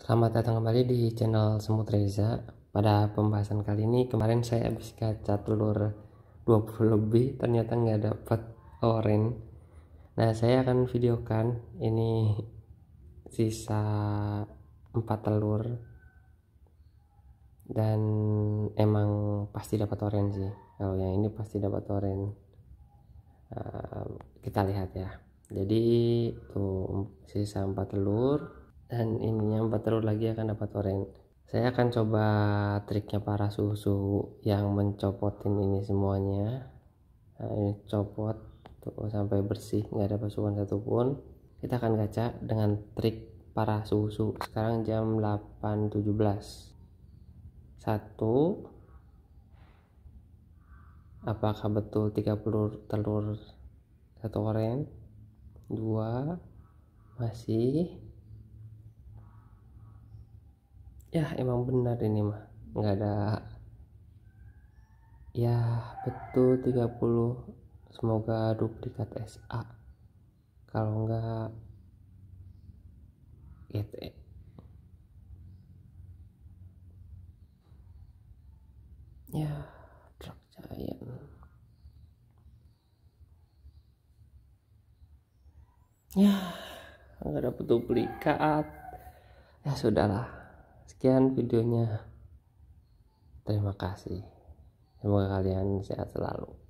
Selamat datang kembali di channel Semut Reza. Pada pembahasan kali ini kemarin saya habis kaca telur 20 lebih ternyata nggak dapat oren. Nah saya akan videokan ini sisa 4 telur dan emang pasti dapat oren sih. Oh yang ini pasti dapat oren. Eh, kita lihat ya. Jadi tuh sisa 4 telur dan ininya empat lagi akan dapat orange saya akan coba triknya para susu yang mencopotin ini semuanya nah, ini copot tuh sampai bersih nggak ada pasukan satupun kita akan kaca dengan trik para susu sekarang jam 8.17 satu apakah betul 30 telur satu oren dua masih ya emang benar ini mah nggak ada ya betul 30 semoga duplikat SA kalau enggak GT ya, ya truk giant ya nggak dapet duplikat ya sudahlah sekian videonya terima kasih semoga kalian sehat selalu